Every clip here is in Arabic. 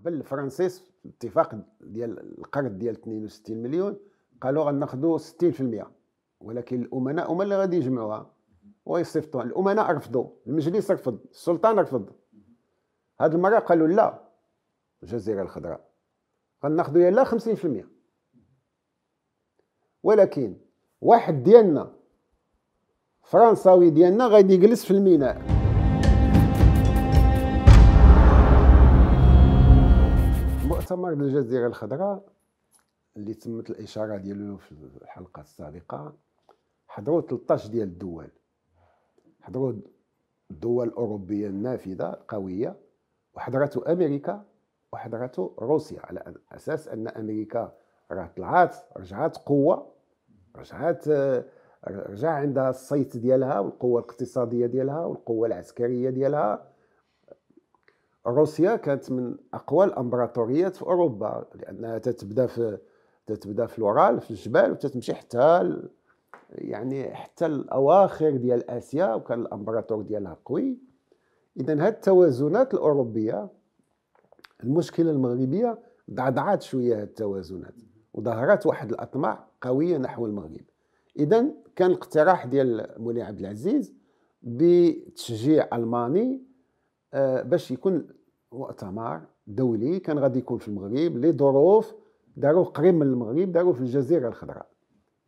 قبل الفرنسيس الاتفاق ديال القرض ديال 62 مليون قالوا غناخذوا 60% ولكن الامناء هما اللي غادي يجمعوها ويصيفطوها الامناء رفضوا المجلس رفض السلطان رفض هاد المره قالوا لا الجزيره الخضراء غناخذوا يلا 50% ولكن واحد ديالنا فرنساوي ديالنا غادي يجلس في الميناء المؤتمر الجزيرة الخضراء اللي تمت الإشارة ديالو في الحلقة السابقة حضروا 13 ديال الدول حضروا الدول الأوروبية النافذة قوية وحضرته أمريكا وحضرته روسيا على أساس أن أمريكا راه طلعات رجعات قوة رجعات رجع عندها الصيت ديالها والقوة الاقتصادية ديالها والقوة العسكرية ديالها روسيا كانت من اقوى الامبراطوريات في اوروبا لانها تتبدا في تتبدا في الورال في الجبال وتتمشي حتى يعني حتى الاواخر ديال اسيا وكان الامبراطور ديالها قوي اذا هاد التوازنات الاوروبيه المشكله المغربيه ضعضعات شويه هاد التوازنات وظهرت واحد الاطماع قويه نحو المغرب اذا كان الاقتراح ديال مولاي عبد العزيز بتشجيع الماني آه، باش يكون مؤتمر دولي كان غادي يكون في المغرب لظروف داروه قريب من المغرب داروه في الجزيره الخضراء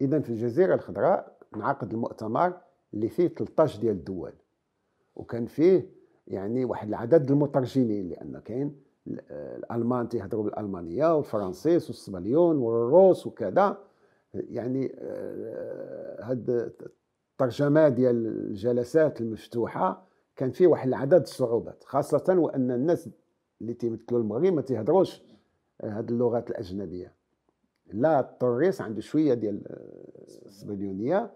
اذا في الجزيره الخضراء انعقد المؤتمر اللي فيه 13 ديال الدول وكان فيه يعني واحد العدد المترجمين لان كاين آه، الالمان تيهضروا بالالمانيه والفرنسيس والسبليون والروس وكذا يعني آه، هاد الترجمه ديال الجلسات المفتوحه كان فيه واحد العدد الصعوبات خاصه وان الناس اللي تيمثلوا المغرب ما تيهضروش آه، هاد اللغات الاجنبيه لا الطريس عنده شويه ديال آه، الاسبانيونيه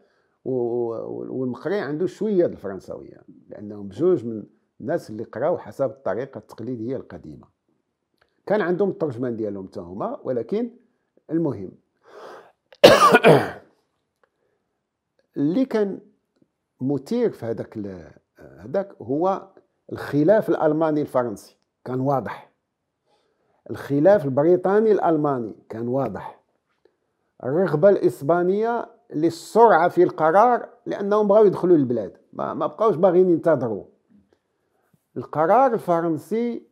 والمقري عنده شويه الفرنساويه لانهم بجوج من الناس اللي قراو حسب الطريقه التقليديه القديمه كان عندهم الترجمان ديالهم حتى ولكن المهم اللي كان مثير في هذاك هذاك هو الخلاف الالماني الفرنسي كان واضح الخلاف البريطاني الالماني كان واضح الرغبه الاسبانيه للسرعه في القرار لانهم بغاو يدخلوا للبلاد ما, ما بقاوش باغيين ينتظروا القرار الفرنسي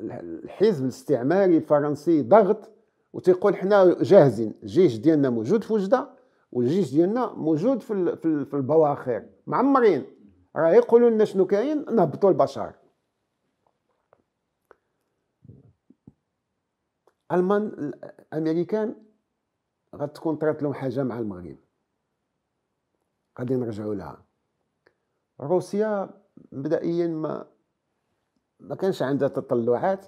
الحزب الاستعماري الفرنسي ضغط وتيقول حنا جاهزين الجيش ديالنا موجود في وجده والجيش ديالنا موجود في البواخر معمرين راه يقولوا لنا شنو كاين نهبطوا البشر المان الامريكان غتكون طرات لهم حاجه مع المغرب غادي نرجعوا لها روسيا مبدئيا ما ما كانش عندها تطلعات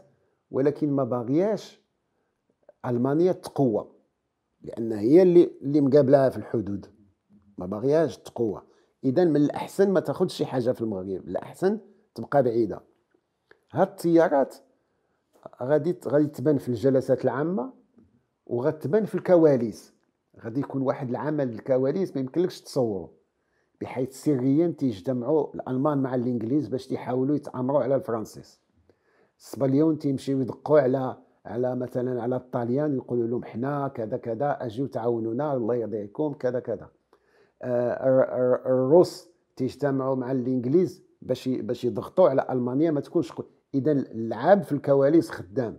ولكن ما باغياش المانيا تقوى لان هي اللي اللي مقابلها في الحدود ما باغياش تقوى اذا من الاحسن ما تاخذش شي حاجه في المغرب الاحسن تبقى بعيده هاد التيارات غادي غادي تبان في الجلسات العامه وغتبان في الكواليس غادي يكون واحد العمل الكواليس ما يمكنلكش تصوره بحيث سريا تيجتمعوا الالمان مع الانجليز باش تيحاولوا يتامروا على الفرنسيس السبليون تيمشيو يدقوا على على مثلا على الطاليان يقولوا لهم حنا كذا كذا اجيو تعاونونا الله يرضي عليكم كذا كذا آه، آه، آه، الروس تيجتمعوا مع الانجليز باش باش يضغطوا على المانيا ما تكونش اذا اللعاب في الكواليس خدام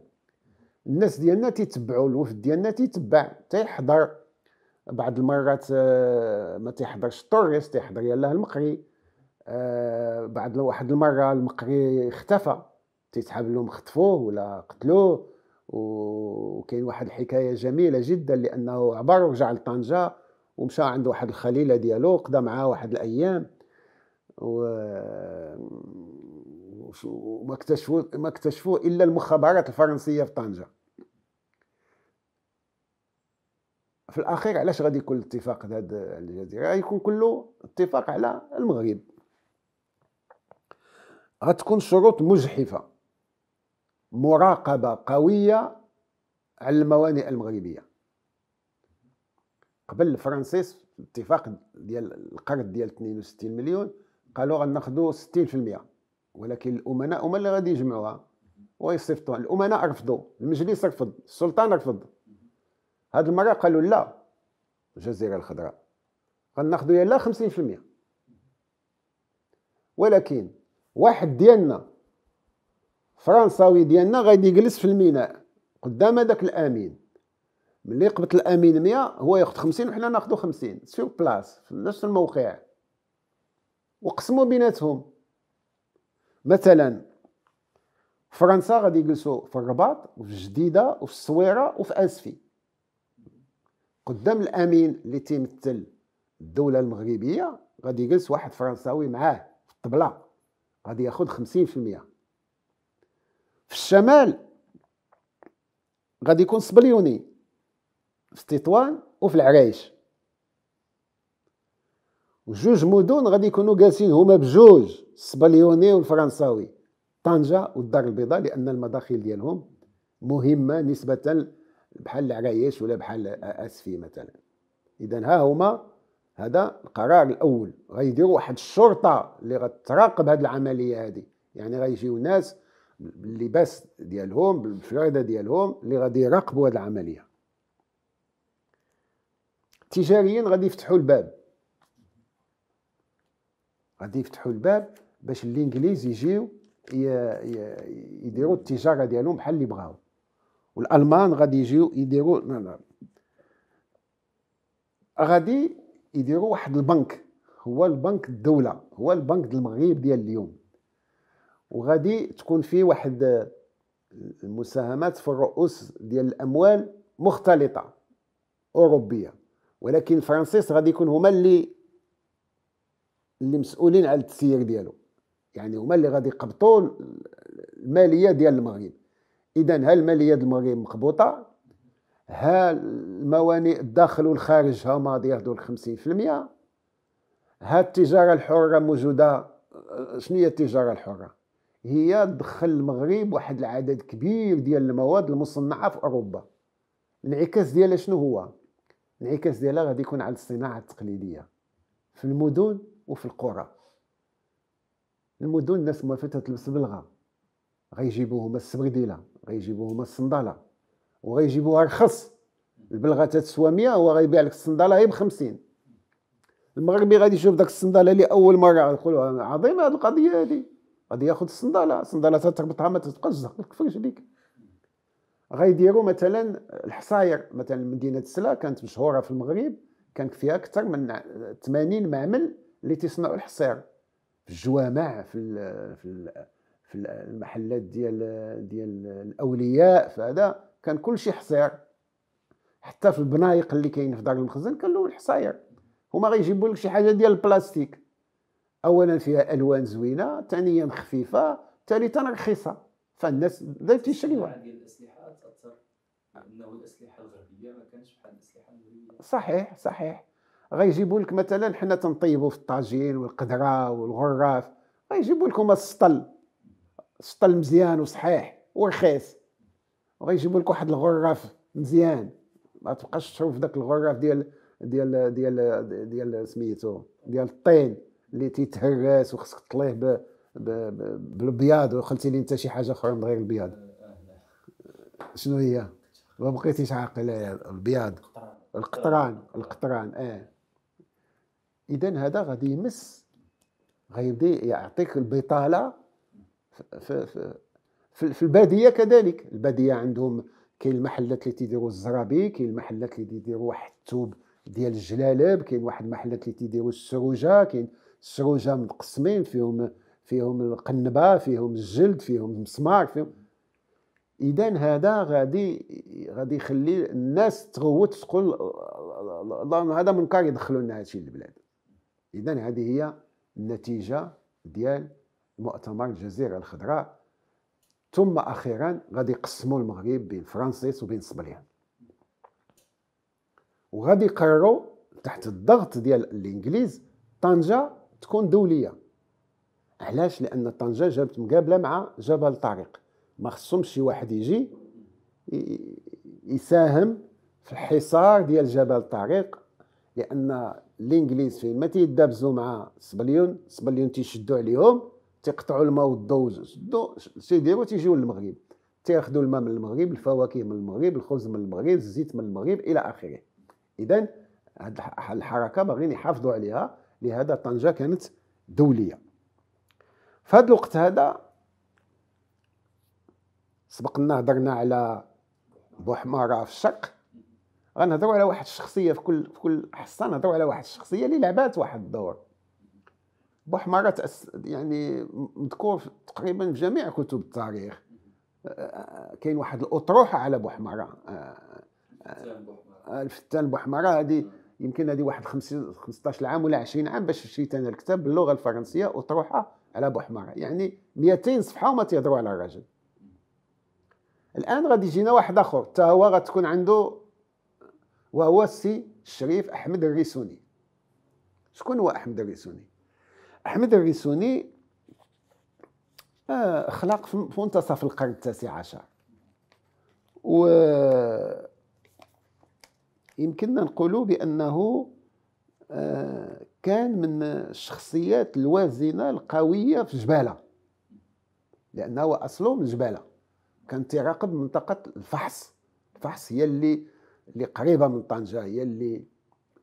الناس ديالنا تيتبعوا الوفد ديالنا تيتبع تيحضر بعض المرات ما تيحضرش توريس تيحضر يلاه المقري بعد واحد المره المقري اختفى تيتحاب لهم خطفوه ولا قتلوه وكاين واحد الحكايه جميله جدا لانه عبر ورجع لطنجه ومشى عند واحد الخليله ديالو قضى معاه واحد الايام و وما اكتشفوا ما اكتشفوا الا المخابرات الفرنسيه في طنجه في الاخير علاش غادي يكون الاتفاق هذا الجزيره غيكون كله اتفاق على المغرب غتكون شروط مجحفه مراقبه قويه على الموانئ المغربيه قبل في الاتفاق ديال القرض ديال 62 مليون قالوا غناخذوا 60% ولكن الامناء هما اللي غادي يجمعوها ويصيفطوا الامناء رفضوا المجلس رفض السلطان رفض هاد المره قالوا لا الجزيره الخضراء غناخذوا يلا 50% ولكن واحد ديالنا فرنساوي ديالنا غادي يجلس في الميناء قدام هذاك الامين ملي يقبط الامين 100 هو ياخذ 50 وحنا ناخذ 50 سيو بلاس في نفس الموقع وقسموا بيناتهم مثلا فرنسا غادي يجلسوا في الرباط وفي الجديده وفي الصويره وفي اسفي قدام الامين اللي تيمثل الدوله المغربيه غادي يجلس واحد فرنساوي معاه في الطبله غادي ياخذ 50% في الشمال غادي يكون سبليوني في تطوان وفي العرايش وجوج مدن غادي يكونوا جالسين هما بجوج السبليوني والفرنساوي طنجه والدار البيضاء لان المداخل ديالهم مهمه نسبه بحال العرايش ولا بحال اسفي مثلا اذا ها هما هذا القرار الاول غيديروا واحد الشرطه اللي غتراقب هذه العمليه هذه يعني غيجيو ناس باللباس ديالهم بالفريده ديالهم اللي غادي يراقبوا هذه العمليه تجاريا غادي يفتحوا الباب غادي يفتحوا الباب باش الانجليز يجيو يديروا التجاره ديالهم بحال اللي بغاو والالمان غادي يجيو يديروا غادي يديروا واحد البنك هو البنك الدوله هو البنك ديال المغرب ديال اليوم وغادي تكون فيه واحد المساهمات في الرؤوس ديال الاموال مختلطه اوروبيه ولكن فرانسيس غادي يكون هما اللي اللي مسؤولين على التسيير ديالو يعني هما اللي غادي يقبطوا الماليه ديال المغرب اذا هل الماليه ديال المغرب مقبوطه ها الموانئ الداخل والخارج هما ياخذوا ال 50% ها التجاره الحره موجوده شنو هي التجاره الحره هي دخل المغرب واحد العدد كبير ديال المواد المصنعه في اوروبا الانعكاس ديالها شنو هو الانعكاس ديالها غادي يكون على الصناعه التقليديه في المدن وفي القرى المدن الناس فاتها تلبس بلغه غيجيبوهم السبرديله غيجيبوا الصنداله وغيجيبوها رخص البلغه تتسوى 100 هو غيبيع لك الصنداله غير ب 50 المغربي غادي يشوف داك الصنداله لاول مره غيقول عظيمه هذه القضيه هذه غادي ياخذ الصنداله الصنداله تتربطها ما تتقزق في رجليك غيديروا مثلا الحصاير مثلا مدينه سلا كانت مشهوره في المغرب كان فيها اكثر من 80 معمل اللي تصنعوا الحصير في الجوامع في الـ في الـ في المحلات ديال ديال الاولياء فهذا كان كل شيء حصير حتى في البنايق اللي كاين في دار المخزن كان له الحصاير هما غيجيبوا لك شي حاجه ديال البلاستيك اولا فيها الوان زوينه ثانيا خفيفه ثالثا رخيصه فالناس بدات تشري ديال الاسلحه تاثر الاسلحه الغربيه ما كانش بحال الاسلحه المغربيه صحيح صحيح غيجيبوا لك مثلا حنا تنطيبوا في الطاجين والقدره والغراف غيجيبوا لكم السطل السطل مزيان وصحيح ورخيص وغيجيبوا لك واحد الغراف مزيان ما تبقاش تشوف داك الغراف ديال ديال ديال ديال سميتو ديال الطين اللي تيتهرس وخصك تطليه بالبياض وقلتي لي انت شي حاجه اخرى من غير البياض شنو هي ما بقيتيش عاقل البياض القطران القطران اه اذا هذا غادي يمس غيبدا يعطيك البطاله في, في, في, في الباديه كذلك الباديه عندهم كاين المحلات اللي تيديروا الزرابي كاين المحلات اللي تيديروا واحد الثوب ديال الجلالب كاين واحد المحلات اللي تيديروا السروجه كاين السروجه مقسمين فيهم فيهم القنبه فيهم الجلد فيهم المسمار فيهم اذا هذا غادي غادي يخلي الناس تغوت تقول هذا منكر يدخلوا لنا هادشي للبلاد اذا هذه هي النتيجه ديال مؤتمر الجزيره الخضراء ثم اخيرا غادي يقسموا المغرب بين فرانسيس وبين صبليان وغادي يقرروا تحت الضغط ديال الانجليز طنجه تكون دوليه علاش لان طنجه جابت مقابله مع جبل طارق ما خصهمش شي واحد يجي يساهم في الحصار ديال جبل طارق لان الانجليز فين ما تيدابزو مع سبليون سبليون تيشدوا عليهم تيقطعوا الماء والضو شدوا سيديرو تيجيو للمغرب تياخذوا الماء من المغرب الفواكه من المغرب الخبز من المغرب الزيت من المغرب الى اخره اذا هذه الحركه باغيين يحافظوا عليها لهذا طنجه كانت دوليه في هذا الوقت هذا سبقنا هضرنا على بوحماره في الشرق غنهضروا على واحد الشخصيه في كل في كل حصه نهضروا على واحد الشخصيه اللي لعبات واحد الدور بوحماره تأس يعني مذكور تقريبا في جميع كتب التاريخ آه، كاين واحد الاطروحه على بوحماره آه، آه، الفتان بوحماره هذه يمكن هذه واحد 15 عام ولا 20 عام باش شريت انا الكتاب باللغه الفرنسيه اطروحه على بوحماره يعني 200 صفحه وما تيهضروا على الراجل الان غادي يجينا واحد اخر حتى هو غتكون عنده وهو السي الشريف احمد الريسوني شكون هو احمد الريسوني احمد الريسوني آه خلق في منتصف القرن التاسع عشر و يمكننا نقولوا بانه آه كان من الشخصيات الوازنة القوية في جبالة لأنه أصله من جبالة كان تيراقب منطقة الفحص الفحص هي اللي اللي قريبة من طنجة هي اللي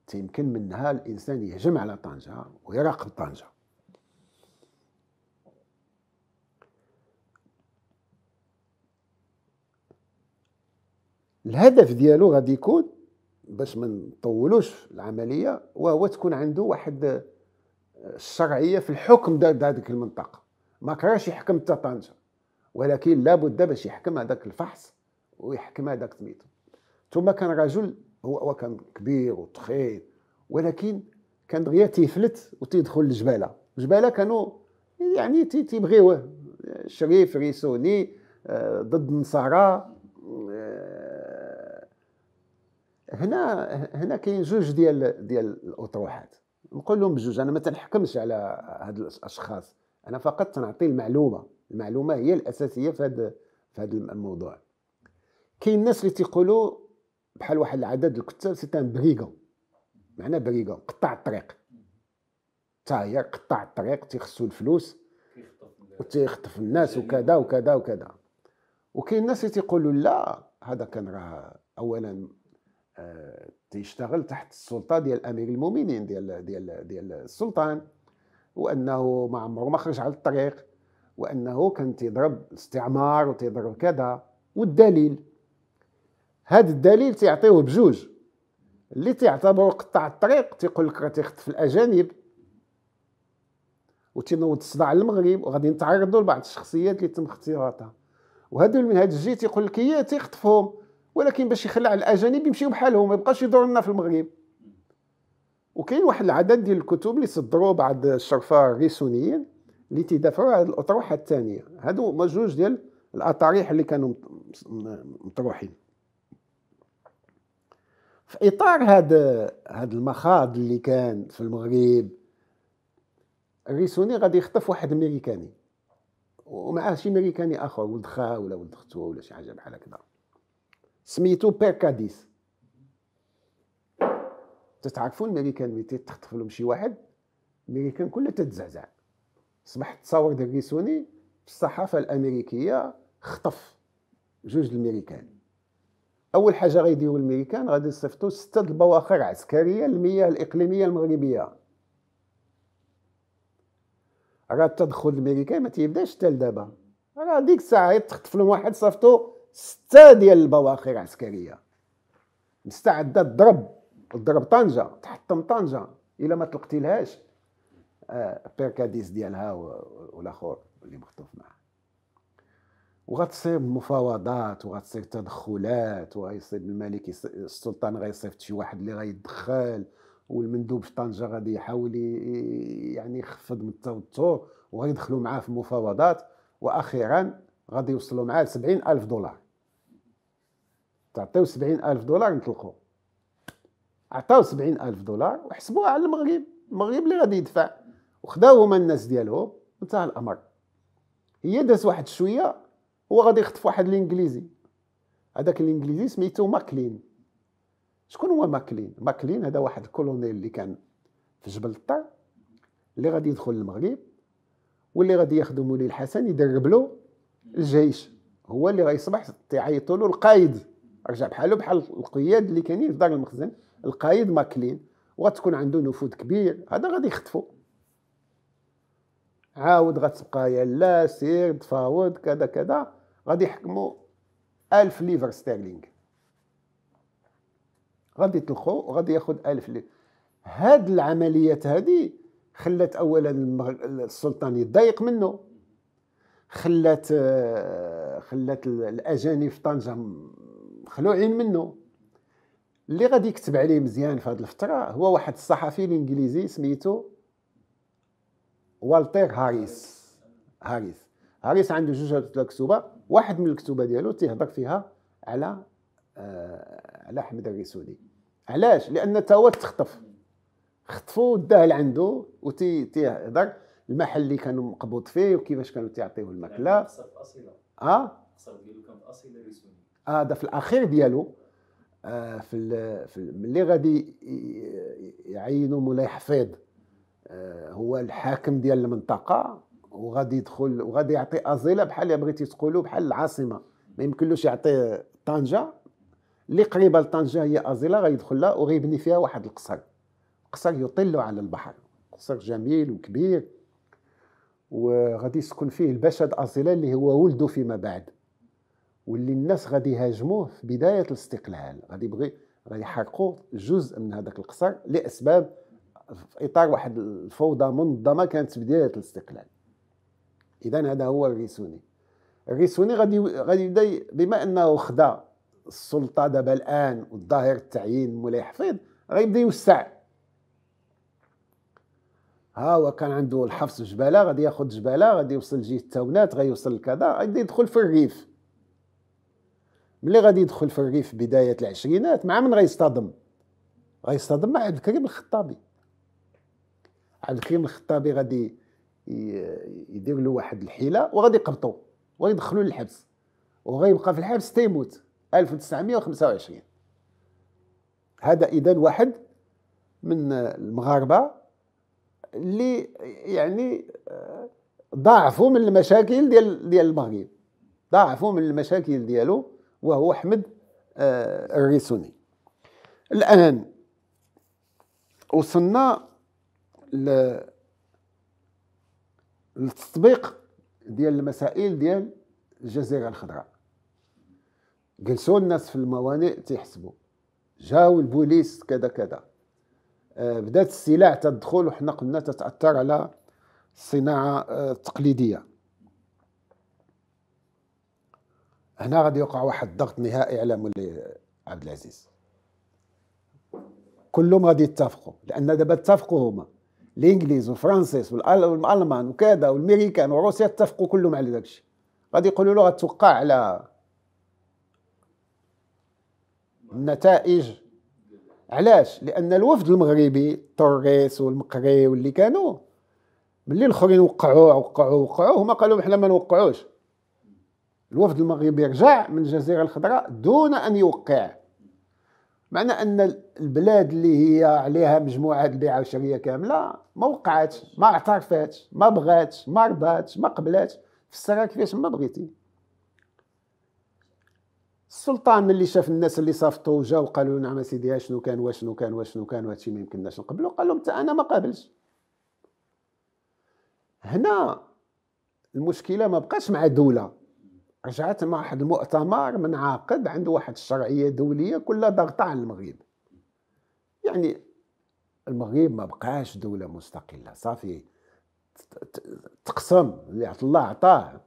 تيمكن منها الإنسان يهجم على طنجة ويراقب طنجة الهدف ديالو غادي يكون باش ما نطولوش العمليه وهو تكون عنده واحد آه، الشرعيه في الحكم دا هذيك المنطقه ما كراش يحكم حتى طنجه ولكن لابد باش يحكم هذاك الفحص ويحكم هذاك سميتو ثم كان رجل هو, هو كان كبير وتخين ولكن كان دغيا تيفلت وتيدخل الجباله الجباله كانوا يعني تيبغيوه شريف ريسوني آه، ضد النصارى هنا هنا كاين زوج ديال ديال الاطروحات نقول لهم بجوج انا ما تنحكمش على هاد الاشخاص انا فقط تنعطي المعلومه المعلومه هي الاساسيه في هذا في هذا الموضوع كاين الناس اللي تيقولوا بحال واحد العدد الكتاب سي تان بريغون معناه بريغون قطع الطريق تاير قطع الطريق تيخصو الفلوس وتيخطف الناس وكذا وكذا وكذا وكاين الناس اللي تيقولوا لا هذا كان راه اولا آه، تيشتغل تحت السلطه ديال امير المؤمنين ديال ديال ديال السلطان وانه ما عمره ما خرج على الطريق وانه كان تيضرب الاستعمار وتيضرب كذا والدليل هذا الدليل تيعطيوه بجوج اللي تيعتبروا قطع الطريق تيقول لك راه تيخطف الاجانب وتينوض الصداع على المغرب وغادي نتعرضوا لبعض الشخصيات اللي تم اختياراتها وهذو من هذا الجهه تيقول لك هي تيخطفهم ولكن باش يخلع الاجانب يمشيو بحالهم ما يبقاش لنا في المغرب وكاين واحد العدد ديال الكتب اللي صدروا بعض الشرفاء الريسونيين اللي تيدافعوا على الاطروحه الثانيه هادو هما جوج ديال الاطاريح اللي كانوا مطروحين في اطار هاد هاد المخاض اللي كان في المغرب الريسوني غادي يخطف واحد امريكاني ومعاه شي امريكاني اخر ولد خاه ولا ولد اختو ولا شي حاجه بحال هكذا سميتو بيركاديس تتعرفوا الميريكان ملي تخطف لهم شي واحد الميريكان كلها تتزعزع صبح تصور دريسوني في الصحافه الامريكيه خطف جوج الميريكان اول حاجه غيديروا الميريكان غادي يصيفطوا سته البواخر عسكريه للمياه الاقليميه المغربيه راه التدخل الميريكان ما تيبداش حتى لدابا راه ديك الساعه تخطف لهم واحد صيفطوا ستة ديال البواخر عسكرية مستعدة تضرب تضرب طنجة تحطم طنجة إلا ما طلقتيلهاش آه، بيركاديس ديالها والآخر اللي مخطوف معها وغتصير مفاوضات وغتصير تدخلات وغيصير الملك السلطان غيصيفط شي واحد اللي غيدخل والمندوب في طنجه غادي يحاول يعني يخفض من التوتر وغيدخلوا معاه في مفاوضات واخيرا غادي يوصلوا معاه ل 70 الف دولار تعطيو سبعين ألف دولار نطلقوا عطاو سبعين ألف دولار وحسبوها على المغرب المغرب اللي غادي يدفع وخداو هما الناس ديالهم وانتهى الأمر هي داز واحد شوية هو غادي يخطف واحد الإنجليزي هذاك الإنجليزي سميتو ماكلين شكون هو ماكلين ماكلين هذا واحد الكولونيل اللي كان في جبل الطار اللي غادي يدخل المغرب واللي غادي ياخدو مولي الحسن يدرب له الجيش هو اللي غيصبح تيعيطوا له القائد رجع بحاله بحال القياد اللي كاينين في دار المخزن القايد ماكلين وغتكون عنده نفوذ كبير هذا غادي يخطفو عاود غتبقى لا سير تفاوض كذا كذا غادي يحكموا ألف ليفر ستيرلينغ غادي يطلقوا وغادي ياخذ ألف ليفر هاد العمليات هذه خلات اولا السلطان يضايق منه خلات آه، خلات الاجانب في طنجه مخلوعين منه اللي غادي يكتب عليه مزيان في هذه الفتره هو واحد الصحفي الانجليزي سميتو والتر هاريس هاريس هاريس عنده جوج كتوبه واحد من الكتوبه ديالو تيهضر فيها على آه على احمد الريسولي علاش لان تا هو تخطف خطفو وداه لعندو و تيهضر المحل اللي كانوا مقبوض فيه وكيفاش كانوا تيعطيوه الماكله اه القصر ديالو كان اصيله هذا في الاخير ديالو آه، في في ملي غادي يعينوا مولاي حفيظ آه، هو الحاكم ديال المنطقه وغادي يدخل وغادي يعطي ازيله بحال اللي بغيتي تقولوا بحال العاصمه ما يمكنلوش يعطي طنجه اللي قريبه لطنجه هي ازيله غيدخل لها وغيبني فيها واحد القصر قصر يطل على البحر قصر جميل وكبير وغادي يسكن فيه الباشا د ازيله اللي هو ولده فيما بعد واللي الناس غادي يهاجموه في بدايه الاستقلال غادي يبغي غادي يحرقوا جزء من هذاك القصر لاسباب في اطار واحد الفوضى منظمه كانت في بدايه الاستقلال اذا هذا هو الريسوني الريسوني غادي غادي يبدا بما انه خدا السلطه دابا الان والظاهر التعيين مولاي حفيظ غيبدا يوسع ها هو كان عنده الحفص جباله غادي ياخذ جباله غادي يوصل لجهه التاونات يوصل لكذا غادي يدخل في الريف ملي غادي يدخل في الريف بدايه العشرينات مع من غيصطدم غيصطدم مع عبد الكريم الخطابي عبد الكريم الخطابي غادي يدير له واحد الحيله وغادي يقبطو ويدخلوا للحبس وغيبقى في الحبس حتى يموت 1925 هذا اذا واحد من المغاربه اللي يعني آه، ضاعفوا من المشاكل ديال ديال المغرب ضاعفوا من المشاكل ديالو وهو أحمد آه، الريسوني الآن وصلنا للتطبيق ديال المسائل ديال الجزيرة الخضراء جلسوا الناس في الموانئ تيحسبوا جاو البوليس كذا كذا آه، بدات السلع تدخل وحنا قلنا تتاثر على الصناعه التقليديه آه، هنا غادي يوقع واحد الضغط نهائي على مولاي عبد العزيز كلهم غادي يتفقوا لان دابا اتفقوا هما الانجليز والفرنسيس والالمان وكذا والامريكان وروسيا اتفقوا كلهم على داكشي غادي يقولوا له غتوقع على النتائج علاش لان الوفد المغربي التوريس والمقري واللي كانوا ملي الاخرين وقعوا وقعوا وقعوا هما قالوا حنا ما نوقعوش الوفد المغربي رجع من الجزيرة الخضراء دون أن يوقع معنى أن البلاد اللي هي عليها مجموعة البيعة والشرية كاملة ما وقعتش ما اعترفتش ما بغاتش ما رضاتش ما قبلاتش فسرها كيفاش ما بغيتي السلطان ملي شاف الناس اللي صافطوا وجا وقالوا نعم اسيدي شنو كان واشنو كان واشنو كان وهادشي ما يمكنناش نقبلو قال لهم انا ما قابلش هنا المشكله ما بقاش مع دوله رجعت مع واحد المؤتمر من عاقد عنده واحد الشرعيه دوليه كلها ضغطة على المغرب يعني المغرب ما بقاش دوله مستقله صافي تقسم اللي عطى الله عطاه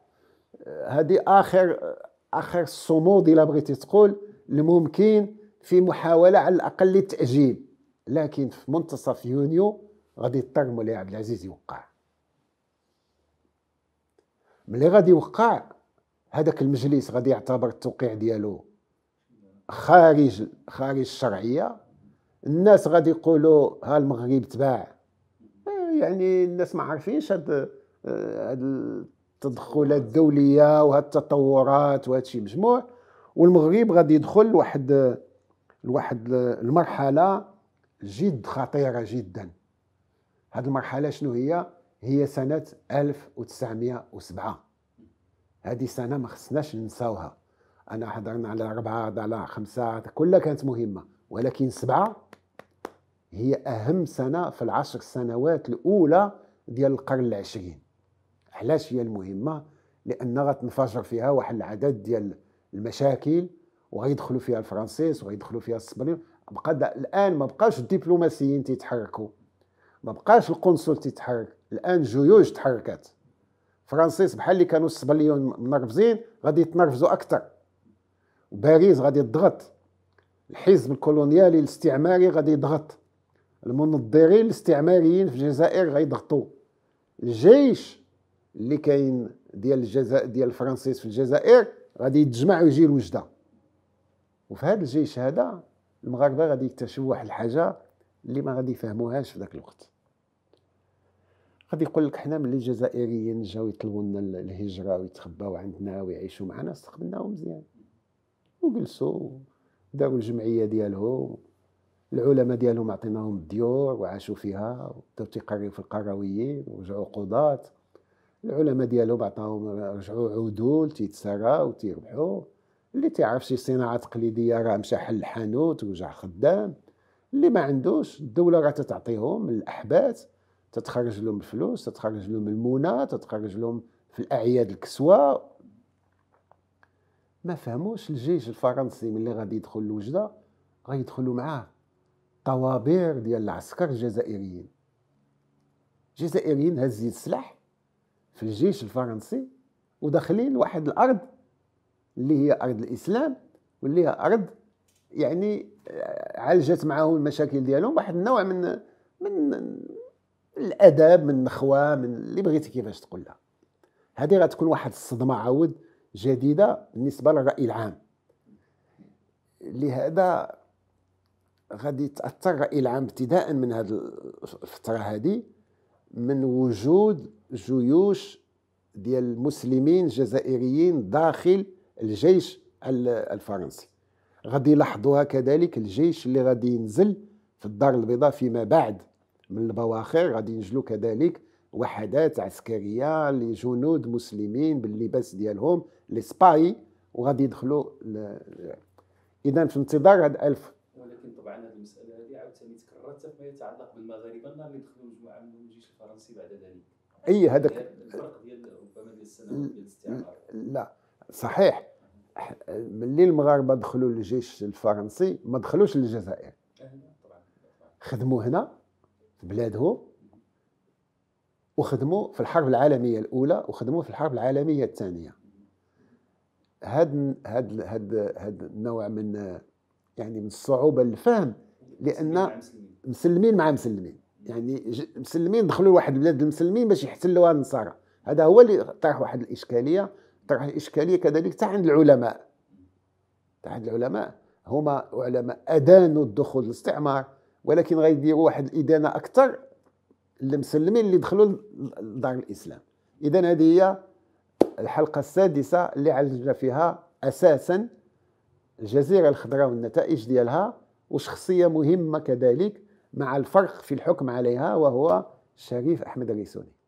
هذه اخر اخر الصمود الا بغيتي تقول الممكن في محاوله على الاقل للتاجيل لكن في منتصف يونيو غادي يضطر مولاي عبد العزيز يوقع ملي غادي يوقع هذاك المجلس غادي يعتبر التوقيع ديالو خارج خارج الشرعيه الناس غادي يقولوا ها المغرب تباع يعني الناس ما عارفينش هاد هاد التدخلات الدوليه وهاد التطورات وهاد الشيء مجموع والمغرب غادي يدخل لواحد لواحد المرحله جد خطيره جدا هاد المرحله شنو هي هي سنه 1907 هذه سنة ما خصناش ننساوها انا حضرنا على اربعه على خمسه كلها كانت مهمه ولكن سبعه هي اهم سنه في العشر سنوات الاولى ديال القرن العشرين علاش هي المهمه لان غتنفجر فيها واحد العدد ديال المشاكل وغيدخلوا فيها الفرنسيس وغيدخلوا فيها الصبريون بقى الان ما بقاش الدبلوماسيين تيتحركوا ما بقاش القنصل تيتحرك الان جيوش تحركت فرانسيس بحال اللي كانوا السبليون منرفزين غادي يتنرفزوا اكثر باريس غادي تضغط الحزب الكولونيالي الاستعماري غادي يضغط المنظرين الاستعماريين في الجزائر غيضغطوا الجيش اللي كاين ديال الجزائر ديال الفرنسيس في الجزائر غادي يتجمع ويجي لوجده وفي هذا الجيش هذا المغاربه غادي يكتشفوا واحد الحاجه اللي ما غادي يفهموهاش في ذاك الوقت غادي يقول لك حنا ملي الجزائريين جاو يطلبوا لنا الهجره ويتخباو عندنا ويعيشوا معنا استقبلناهم مزيان وجلسوا داروا الجمعيه ديالهم العلماء ديالهم عطيناهم الديور وعاشوا فيها وبداو تيقريو في القرويين ورجعوا قضاة العلماء ديالهم عطاهم رجعوا عدول تيتسراو تيربحوا اللي تيعرف شي صناعه تقليديه راه مشى حل الحانوت ورجع خدام اللي ما عندوش الدوله راه تتعطيهم الاحباس تتخرج لهم الفلوس تتخرج لهم المونه تتخرج لهم في الاعياد الكسوه ما فهموش الجيش الفرنسي ملي غادي يدخل غادي يدخلوا معاه طوابير ديال العسكر الجزائريين جزائريين هازين السلاح في الجيش الفرنسي وداخلين لواحد الارض اللي هي ارض الاسلام واللي هي ارض يعني آه، عالجت معاهم المشاكل ديالهم واحد النوع من من الاداب من النخوه من اللي بغيتي كيفاش تقول لها هذه غتكون واحد الصدمه عاود جديده بالنسبه للراي العام لهذا غادي يتاثر الراي العام ابتداء من هذه الفتره هذه من وجود جيوش ديال المسلمين الجزائريين داخل الجيش الفرنسي غادي يلاحظوها كذلك الجيش اللي غادي ينزل في الدار البيضاء فيما بعد من البواخر غادي ينجلوا كذلك وحدات عسكريه لجنود مسلمين باللباس ديالهم لي سباي وغادي يدخلوا ل... اذا في انتظار هاد 1000 ولكن طبعا هذه المساله هذه عاوتاني تكررت فيما يتعلق بالمغاربه اللي دخلوا مجموعه من الجيش الفرنسي بعد ذلك اي هذاك الفرق ديال ربما ديال السنوات ديال الاستعمار لا صحيح ملي المغاربه دخلوا للجيش الفرنسي ما دخلوش للجزائر خدموا هنا بلادهم وخدموا في الحرب العالميه الاولى وخدموا في الحرب العالميه الثانيه هاد هاد هاد هاد النوع من يعني من الصعوبه الفهم لان مسلمين مع مسلمين يعني مسلمين دخلوا لواحد البلاد المسلمين باش يحتلوها النصارى هذا هو اللي طرح واحد الاشكاليه طرح الاشكاليه كذلك حتى عند العلماء حتى عند العلماء هما علماء ادانوا الدخول للاستعمار ولكن غيديروا واحد الادانه اكثر للمسلمين اللي دخلوا لدار الاسلام اذا هذه هي الحلقه السادسه اللي عالجنا فيها اساسا الجزيره الخضراء والنتائج ديالها وشخصيه مهمه كذلك مع الفرق في الحكم عليها وهو شريف احمد الريسوني